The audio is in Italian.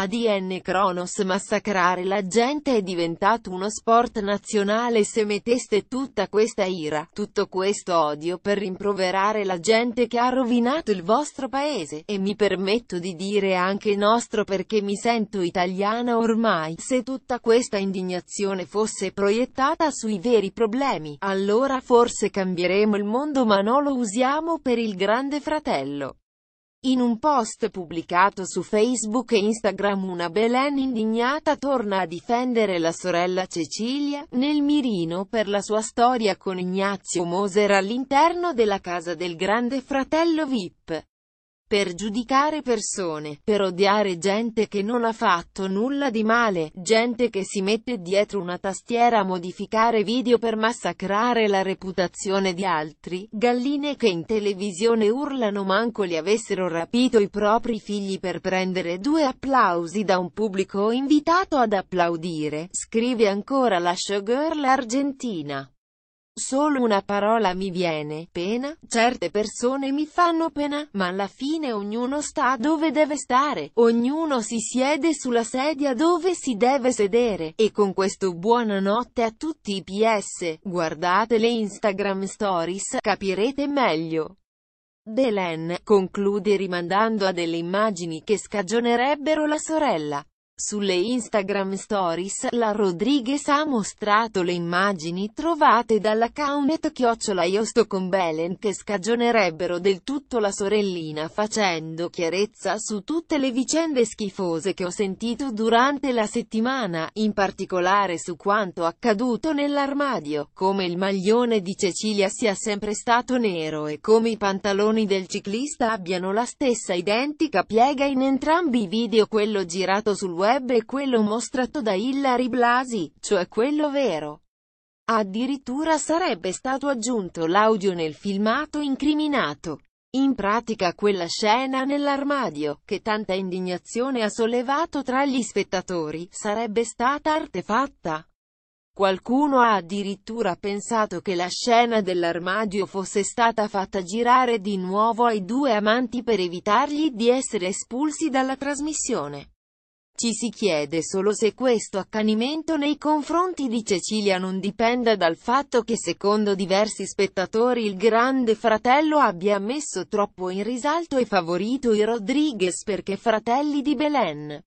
ADN Kronos massacrare la gente è diventato uno sport nazionale se metteste tutta questa ira, tutto questo odio per rimproverare la gente che ha rovinato il vostro paese, e mi permetto di dire anche nostro perché mi sento italiana ormai, se tutta questa indignazione fosse proiettata sui veri problemi, allora forse cambieremo il mondo ma non lo usiamo per il grande fratello. In un post pubblicato su Facebook e Instagram una Belen indignata torna a difendere la sorella Cecilia, nel mirino per la sua storia con Ignazio Moser all'interno della casa del grande fratello Vip per giudicare persone, per odiare gente che non ha fatto nulla di male, gente che si mette dietro una tastiera a modificare video per massacrare la reputazione di altri, galline che in televisione urlano manco li avessero rapito i propri figli per prendere due applausi da un pubblico invitato ad applaudire, scrive ancora la showgirl argentina. Solo una parola mi viene, pena, certe persone mi fanno pena, ma alla fine ognuno sta dove deve stare, ognuno si siede sulla sedia dove si deve sedere, e con questo buonanotte a tutti i PS, guardate le Instagram Stories, capirete meglio. Belen, conclude rimandando a delle immagini che scagionerebbero la sorella. Sulle Instagram Stories la Rodriguez ha mostrato le immagini trovate dall'account chiocciola Iosto con Belen che scagionerebbero del tutto la sorellina facendo chiarezza su tutte le vicende schifose che ho sentito durante la settimana, in particolare su quanto accaduto nell'armadio, come il maglione di Cecilia sia sempre stato nero e come i pantaloni del ciclista abbiano la stessa identica piega in entrambi i video quello girato sul web web è quello mostrato da Hillary Blasi, cioè quello vero. Addirittura sarebbe stato aggiunto l'audio nel filmato incriminato. In pratica quella scena nell'armadio, che tanta indignazione ha sollevato tra gli spettatori, sarebbe stata artefatta. Qualcuno ha addirittura pensato che la scena dell'armadio fosse stata fatta girare di nuovo ai due amanti per evitargli di essere espulsi dalla trasmissione. Ci si chiede solo se questo accanimento nei confronti di Cecilia non dipenda dal fatto che secondo diversi spettatori il grande fratello abbia messo troppo in risalto e favorito i Rodriguez perché fratelli di Belen.